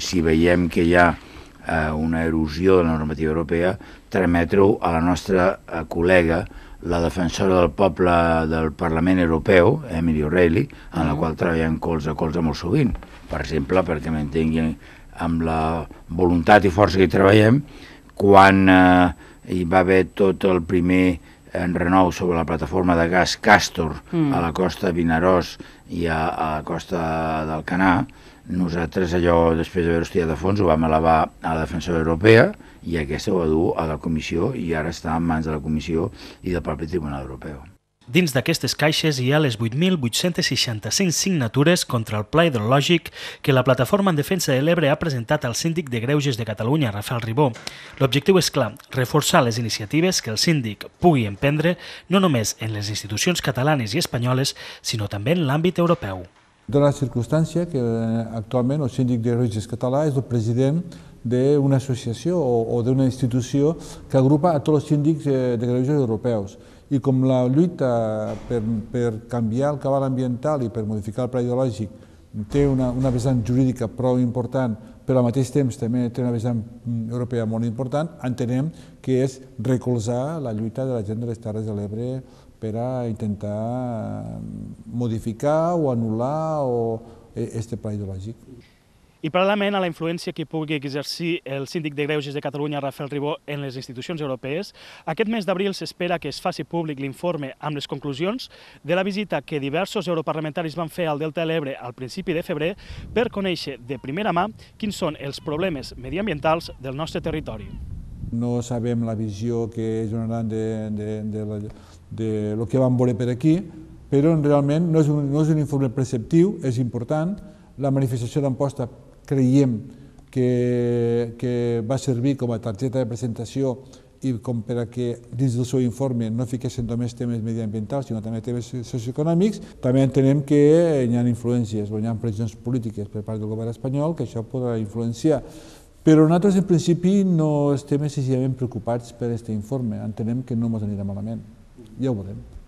si veiem que hi ha eh, una erosió de la normativa europea, trametre-ho a la nostra eh, col·lega, la defensora del poble del Parlament Europeu, Emily O'Reilly, en la mm. qual treballem colze a colze molt sovint. Per exemple, perquè m'entenguin amb la voluntat i força que hi treballem, quan eh, hi va haver tot el primer en renou sobre la plataforma de gas Castor mm. a la costa Vinaròs i a, a la costa del Canà, nosaltres allò, després d'haver-ho estudiat de fons, ho vam elevar a la Defensora Europea i aquesta ho va dur a la Comissió i ara està en mans de la Comissió i del propi Tribunal Europeu. Dins d'aquestes caixes hi ha les 8.865 signatures contra el pla hidrològic que la plataforma en defensa de l'Ebre ha presentat al síndic de Greuges de Catalunya, Rafael Ribó. L'objectiu és clar, reforçar les iniciatives que el síndic pugui emprendre no només en les institucions catalanes i espanyoles, sinó també en l'àmbit europeu. Dóna la circumstància que eh, actualment el síndic de Greuges català és el president d'una associació o, o d'una institució que agrupa a tots els síndics eh, de greuges europeus i com la lluita per, per canviar el cabal ambiental i per modificar el pla ideològic té una, una vessant jurídica prou important, però al mateix temps també té una vessant mm, europea molt important, entenem que és recolzar la lluita de la gent de les Terres de l'Ebre per a intentar mm, modificar o anul·lar o eh, este pla ideològic i paral·lelament a la influència que pugui exercir el síndic de Greuges de Catalunya, Rafael Ribó, en les institucions europees, aquest mes d'abril s'espera que es faci públic l'informe amb les conclusions de la visita que diversos europarlamentaris van fer al Delta de l'Ebre al principi de febrer per conèixer de primera mà quins són els problemes mediambientals del nostre territori. No sabem la visió que donaran de, de, de, la, de lo que van veure per aquí, però realment no és un, no és un informe preceptiu, és important, la manifestació d'Amposta creiem que, que va servir com a targeta de presentació i com per a que dins del seu informe no fiquessin només temes mediambientals, sinó també temes socioeconòmics, també entenem que hi ha influències, o hi ha pressions polítiques per part del govern espanyol que això podrà influenciar. Però nosaltres, en principi, no estem excessivament preocupats per aquest informe. Entenem que no ens anirà malament. Ja ho veurem.